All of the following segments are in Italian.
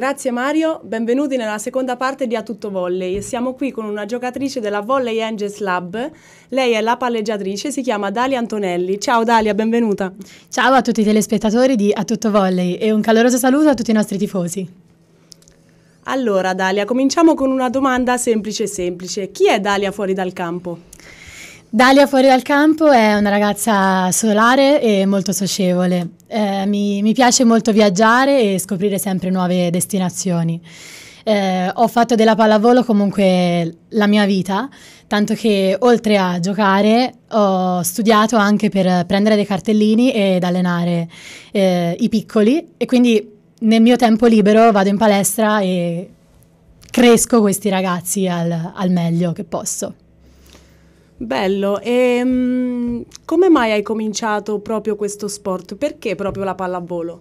Grazie Mario, benvenuti nella seconda parte di A Tutto Volley. Siamo qui con una giocatrice della Volley Angels Lab. Lei è la palleggiatrice, si chiama Dalia Antonelli. Ciao Dalia, benvenuta. Ciao a tutti i telespettatori di A Tutto Volley e un caloroso saluto a tutti i nostri tifosi. Allora Dalia, cominciamo con una domanda semplice semplice. Chi è Dalia fuori dal campo? Dalia fuori dal campo è una ragazza solare e molto socievole. Eh, mi, mi, piace molto viaggiare e scoprire sempre nuove destinazioni. Eh, ho fatto della pallavolo comunque la mia vita, tanto che oltre a giocare ho studiato anche per prendere dei cartellini ed allenare eh, i piccoli e quindi nel mio tempo libero vado in palestra e cresco questi ragazzi al, al meglio che posso. Bello, e um, come mai hai cominciato proprio questo sport? Perché proprio la pallavolo?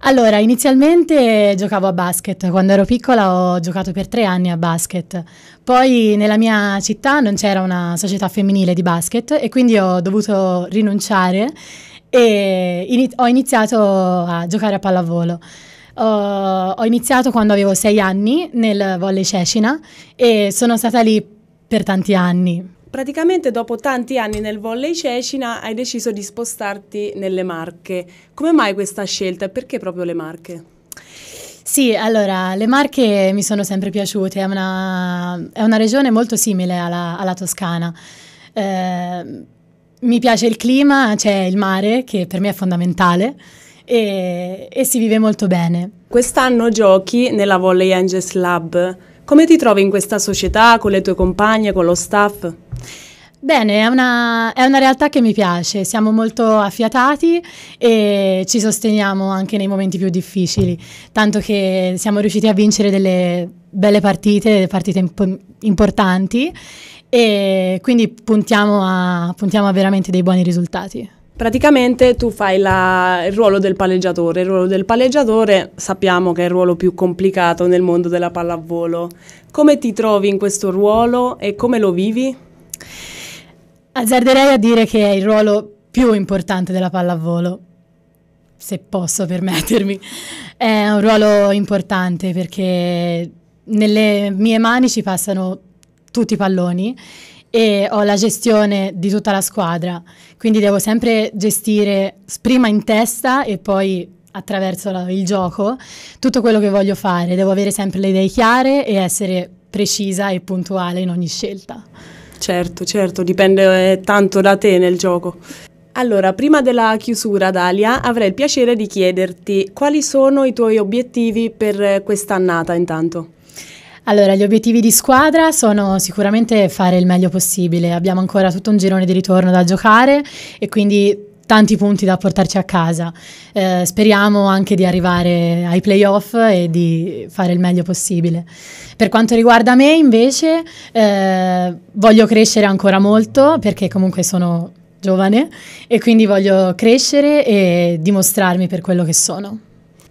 Allora, inizialmente giocavo a basket, quando ero piccola ho giocato per tre anni a basket, poi nella mia città non c'era una società femminile di basket e quindi ho dovuto rinunciare e in ho iniziato a giocare a pallavolo. Uh, ho iniziato quando avevo sei anni nel volley Cecina e sono stata lì per tanti anni. Praticamente dopo tanti anni nel volley Cecina hai deciso di spostarti nelle Marche. Come mai questa scelta e perché proprio le Marche? Sì, allora, le Marche mi sono sempre piaciute, è una, è una regione molto simile alla, alla Toscana. Eh, mi piace il clima, c'è il mare che per me è fondamentale e, e si vive molto bene. Quest'anno giochi nella Volley Angels Lab. Come ti trovi in questa società, con le tue compagne, con lo staff? Bene, è una, è una, realtà che mi piace, siamo molto affiatati e ci sosteniamo anche nei momenti più difficili, tanto che siamo riusciti a vincere delle belle partite, delle partite imp importanti e quindi puntiamo a, puntiamo a veramente dei buoni risultati. Praticamente tu fai la, il ruolo del palleggiatore, il ruolo del palleggiatore sappiamo che è il ruolo più complicato nel mondo della pallavolo. Come ti trovi in questo ruolo e come lo vivi? Azzarderei a dire che è il ruolo più importante della pallavolo, se posso permettermi. È un ruolo importante perché nelle mie mani ci passano tutti i palloni e ho la gestione di tutta la squadra, quindi devo sempre gestire prima in testa e poi attraverso la, il gioco tutto quello che voglio fare, devo avere sempre le idee chiare e essere precisa e puntuale in ogni scelta. Certo, certo, dipende eh, tanto da te nel gioco. Allora, prima della chiusura, Dalia, avrei il piacere di chiederti quali sono i tuoi obiettivi per eh, quest'annata intanto. Allora, gli obiettivi di squadra sono sicuramente fare il meglio possibile. Abbiamo ancora tutto un girone di ritorno da giocare e quindi tanti punti da portarci a casa. Eh, speriamo anche di arrivare ai playoff e di fare il meglio possibile. Per quanto riguarda me, invece, eh, voglio crescere ancora molto perché comunque sono giovane e quindi voglio crescere e dimostrarmi per quello che sono.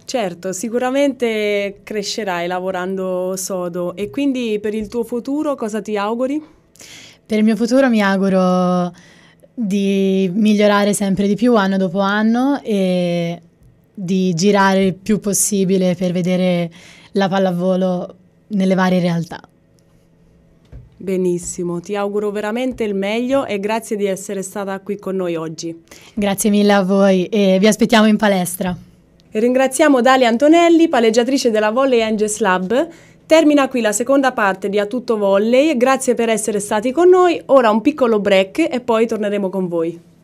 Certo, sicuramente crescerai lavorando sodo e quindi per il tuo futuro cosa ti auguri? Per il mio futuro mi auguro di migliorare sempre di più anno dopo anno e di girare il più possibile per vedere la pallavolo nelle varie realtà. Benissimo, ti auguro veramente il meglio e grazie di essere stata qui con noi oggi. Grazie mille a voi e vi aspettiamo in palestra. Ringraziamo Dalia Antonelli, palleggiatrice della Volley Angels Lab. Termina qui la seconda parte di A Tutto Volley, grazie per essere stati con noi, ora un piccolo break e poi torneremo con voi.